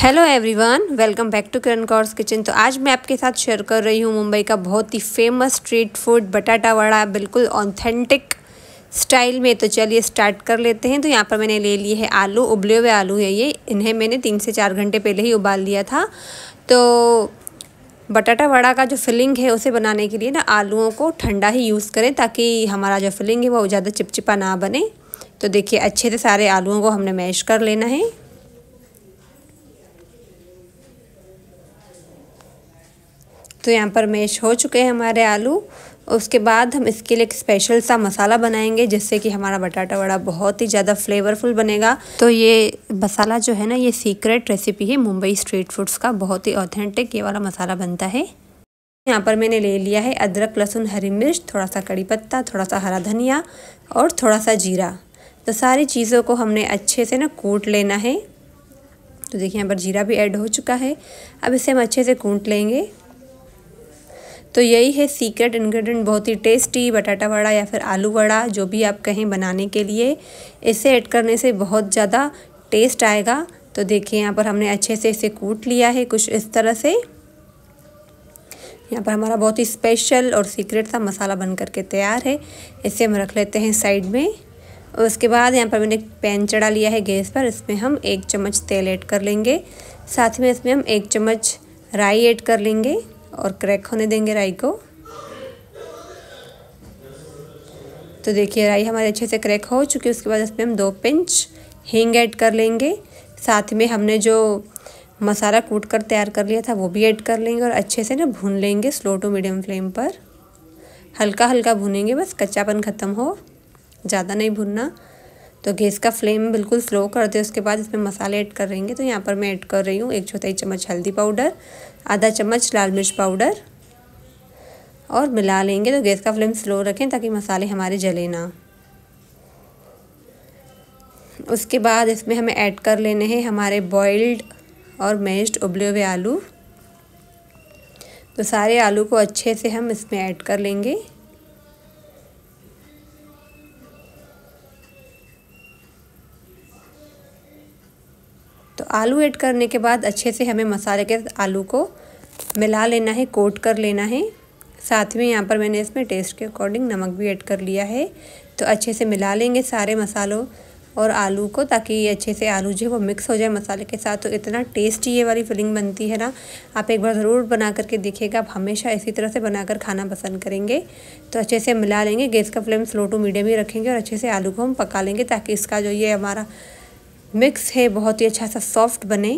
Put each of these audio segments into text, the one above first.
hello everyone welcome back to Kiran Kaur's kitchen तो आज मैं आपके साथ शेयर कर रही हूँ मुंबई का बहुत ही फेमस स्ट्रीट फूड बटाटा वड़ा बिल्कुल ऑथेंटिक स्टाइल में तो चलिए स्टार्ट कर लेते हैं तो यहाँ पर मैंने ले लिए है आलू उबले हुए आलू है ये इन्हें मैंने तीन से चार घंटे पहले ही उबाल लिया था तो बटाटा वड़ा का जो फिलिंग है उसे बनाने के लिए ना आलूओं को ठंडा ही यूज़ करें ताकि हमारा जो फिलिंग है वो ज़्यादा चिपचिपा ना बने तो देखिए अच्छे से सारे आलूओं को हमने मैश कर लेना है तो यहाँ पर मैश हो चुके हैं हमारे आलू उसके बाद हम इसके लिए एक स्पेशल सा मसाला बनाएंगे जिससे कि हमारा बटाटा वड़ा बहुत ही ज़्यादा फ्लेवरफुल बनेगा तो ये मसाला जो है ना ये सीक्रेट रेसिपी है मुंबई स्ट्रीट फूड्स का बहुत ही ऑथेंटिक ये वाला मसाला बनता है यहाँ पर मैंने ले लिया है अदरक लहसुन हरी मिर्च थोड़ा सा कड़ी पत्ता थोड़ा सा हरा धनिया और थोड़ा सा जीरा तो सारी चीज़ों को हमने अच्छे से ना कूट लेना है तो देखिए यहाँ पर जीरा भी ऐड हो चुका है अब इसे हम अच्छे से कूट लेंगे तो यही है सीक्रेट इन्ग्रीडियंट बहुत ही टेस्टी बटाटा वड़ा या फिर आलू वड़ा जो भी आप कहें बनाने के लिए इसे ऐड करने से बहुत ज़्यादा टेस्ट आएगा तो देखिए यहाँ पर हमने अच्छे से इसे कूट लिया है कुछ इस तरह से यहाँ पर हमारा बहुत ही स्पेशल और सीक्रेट सा मसाला बन करके तैयार है इसे हम रख लेते हैं साइड में और उसके बाद यहाँ पर मैंने एक पैन चढ़ा लिया है गैस पर इसमें हम एक चम्मच तेल ऐड कर लेंगे साथ में इसमें हम एक चम्मच राई ऐड कर लेंगे और क्रैक होने देंगे राई को तो देखिए राई हमारे अच्छे से क्रैक हो चुकी है उसके बाद इसमें हम दो पिंच हींग ऐड कर लेंगे साथ में हमने जो मसाला कूट कर तैयार कर लिया था वो भी ऐड कर लेंगे और अच्छे से ना भून लेंगे स्लो टू मीडियम फ्लेम पर हल्का हल्का भुनेंगे बस कच्चापन ख़त्म हो ज़्यादा नहीं भुनना तो गैस का फ्लेम बिल्कुल स्लो कर दे उसके बाद इसमें मसाले ऐड करेंगे तो यहाँ पर मैं ऐड कर रही हूँ एक चौथाई चम्मच हल्दी पाउडर आधा चम्मच लाल मिर्च पाउडर और मिला लेंगे तो गैस का फ्लेम स्लो रखें ताकि मसाले हमारे जले ना उसके बाद इसमें हमें ऐड कर लेने हैं हमारे बॉइल्ड और मैश्ड उबले हुए आलू तो सारे आलू को अच्छे से हम इसमें ऐड कर लेंगे तो आलू ऐड करने के बाद अच्छे से हमें मसाले के आलू को मिला लेना है कोट कर लेना है साथ में यहाँ पर मैंने इसमें टेस्ट के अकॉर्डिंग नमक भी ऐड कर लिया है तो अच्छे से मिला लेंगे सारे मसालों और आलू को ताकि ये अच्छे से आलू जो है वो मिक्स हो जाए मसाले के साथ तो इतना टेस्टी ये वाली फिलिंग बनती है ना आप एक बार ज़रूर बना करके देखिएगा आप हमेशा इसी तरह से बनाकर खाना पसंद करेंगे तो अच्छे से मिला लेंगे गैस का फ्लेम स्लो टू मीडियम ही रखेंगे और अच्छे से आलू को हम पका लेंगे ताकि इसका जो ये हमारा मिक्स है बहुत ही अच्छा सा सॉफ्ट बने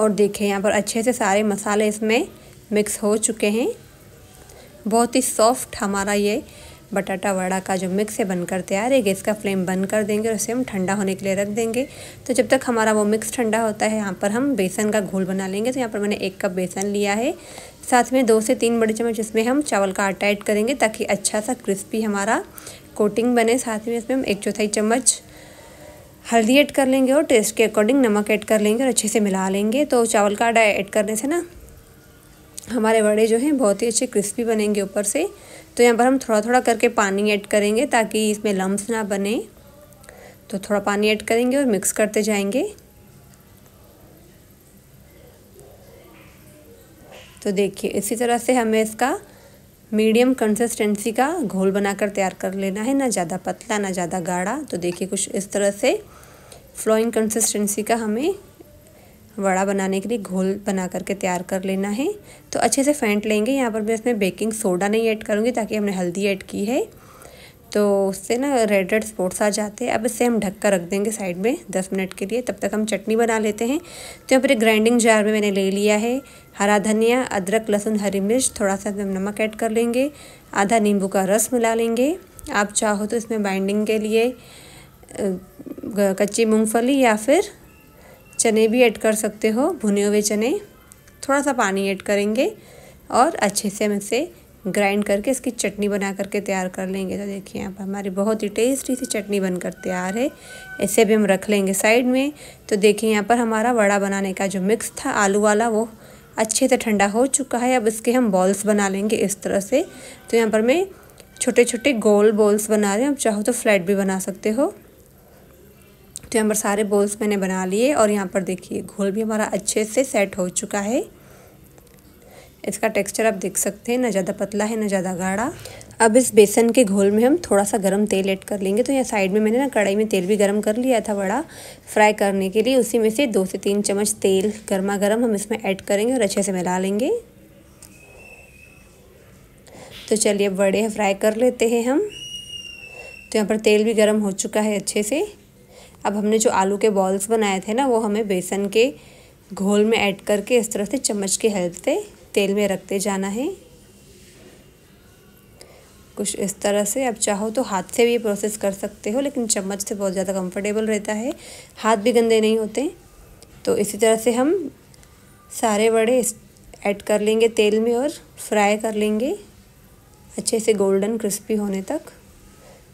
और देखें यहाँ पर अच्छे से सारे मसाले इसमें मिक्स हो चुके हैं बहुत ही सॉफ्ट हमारा ये बटाटा वड़ा का जो मिक्स है बनकर तैयार है गैस का फ्लेम बंद कर देंगे और इसे हम ठंडा होने के लिए रख देंगे तो जब तक हमारा वो मिक्स ठंडा होता है यहाँ पर हम बेसन का घोल बना लेंगे तो यहाँ पर मैंने एक कप बेसन लिया है साथ में दो से तीन बड़े चम्मच इसमें हम चावल का आटा ऐड करेंगे ताकि अच्छा सा क्रिस्पी हमारा कोटिंग बने साथ में इसमें हम एक चौथाई चम्मच हल्दी ऐड कर लेंगे और टेस्ट के अकॉर्डिंग नमक ऐड कर लेंगे और अच्छे से मिला लेंगे तो चावल का आटा ऐड करने से ना हमारे वड़े जो हैं बहुत ही अच्छे क्रिस्पी बनेंगे ऊपर से तो यहाँ पर हम थोड़ा थोड़ा करके पानी ऐड करेंगे ताकि इसमें लम्ब ना बने तो थोड़ा पानी ऐड करेंगे और मिक्स करते जाएंगे तो देखिए इसी तरह से हमें इसका मीडियम कंसिस्टेंसी का घोल बनाकर तैयार कर लेना है ना ज़्यादा पतला ना ज़्यादा गाढ़ा तो देखिए कुछ इस तरह से फ्लोइंग कंसिस्टेंसी का हमें वड़ा बनाने के लिए घोल बना करके तैयार कर लेना है तो अच्छे से फेंट लेंगे यहाँ पर मैं इसमें बेकिंग सोडा नहीं ऐड करूँगी ताकि हमने हल्दी ऐड की है तो उससे ना रेड रेड स्पॉट्स आ जाते हैं अब इससे हम ढक कर रख देंगे साइड में दस मिनट के लिए तब तक हम चटनी बना लेते हैं तो यहाँ पर एक ग्राइंडिंग जार में मैंने ले लिया है हरा धनिया अदरक लहसुन हरी मिर्च थोड़ा सा हम नमक ऐड कर लेंगे आधा नींबू का रस मिला लेंगे आप चाहो तो इसमें बाइंडिंग के लिए कच्ची मूँगफली या फिर चने भी ऐड कर सकते हो भुने हुए चने थोड़ा सा पानी ऐड करेंगे और अच्छे से हम इसे ग्राइंड करके इसकी चटनी बना करके तैयार कर लेंगे तो देखिए यहाँ पर हमारी बहुत ही टेस्टी सी चटनी बनकर तैयार है ऐसे भी हम रख लेंगे साइड में तो देखिए यहाँ पर हमारा वड़ा बनाने का जो मिक्स था आलू वाला वो अच्छे से ठंडा हो चुका है अब इसके हम बॉल्स बना लेंगे इस तरह से तो यहाँ पर मैं छोटे छोटे गोल बॉल्स बना रहे हैं आप चाहो तो फ्लैट भी बना सकते हो तो यहाँ पर सारे बॉल्स मैंने बना लिए और यहाँ पर देखिए घोल भी हमारा अच्छे से सेट हो चुका है इसका टेक्सचर आप देख सकते हैं ना ज़्यादा पतला है ना ज़्यादा गाढ़ा अब इस बेसन के घोल में हम थोड़ा सा गरम तेल ऐड कर लेंगे तो यहाँ साइड में मैंने ना कढ़ाई में तेल भी गरम कर लिया था बड़ा फ्राई करने के लिए उसी में से दो से तीन चम्मच तेल गर्मा गर्म हम इसमें ऐड करेंगे और अच्छे से मिला लेंगे तो चलिए अब बड़े फ्राई कर लेते हैं हम तो यहाँ पर तेल भी गर्म हो चुका है अच्छे से अब हमने जो आलू के बॉल्स बनाए थे ना वो हमें बेसन के घोल में ऐड करके इस तरह से चम्मच की हेल्प से तेल में रखते जाना है कुछ इस तरह से आप चाहो तो हाथ से भी प्रोसेस कर सकते हो लेकिन चम्मच से बहुत ज़्यादा कंफर्टेबल रहता है हाथ भी गंदे नहीं होते तो इसी तरह से हम सारे बड़े ऐड कर लेंगे तेल में और फ्राई कर लेंगे अच्छे से गोल्डन क्रिस्पी होने तक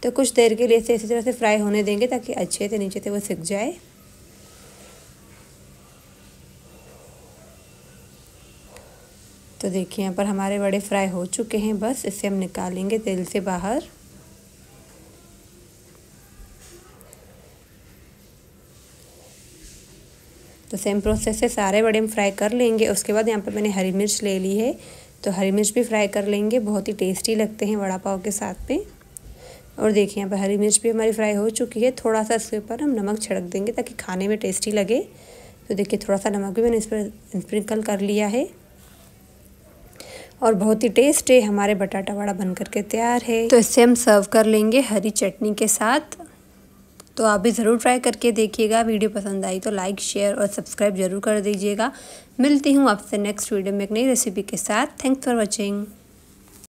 तो कुछ देर के लिए इसे इसी तरह से फ्राई होने देंगे ताकि अच्छे से नीचे से वो सिक जाए तो देखिए यहाँ पर हमारे बड़े फ्राई हो चुके हैं बस इसे हम निकालेंगे तेल से बाहर तो सेम प्रोसेस से सारे बड़े हम फ्राई कर लेंगे उसके बाद यहाँ पर मैंने हरी मिर्च ले ली है तो हरी मिर्च भी फ्राई कर लेंगे बहुत ही टेस्टी लगते हैं वड़ा पाव के साथ में और देखिए यहाँ पर हरी मिर्च भी हमारी फ्राई हो चुकी है थोड़ा सा इसके ऊपर हम नमक छिड़क देंगे ताकि खाने में टेस्टी लगे तो देखिए थोड़ा सा नमक भी मैंने इस पर स्प्रिंकल कर लिया है और बहुत ही टेस्टी हमारे बटाटा वड़ा बन करके तैयार है तो इससे हम सर्व कर लेंगे हरी चटनी के साथ तो आप भी ज़रूर ट्राई करके देखिएगा वीडियो पसंद आई तो लाइक शेयर और सब्सक्राइब जरूर कर दीजिएगा मिलती हूँ आपसे नेक्स्ट वीडियो में एक नई रेसिपी के साथ थैंक्स फॉर वॉचिंग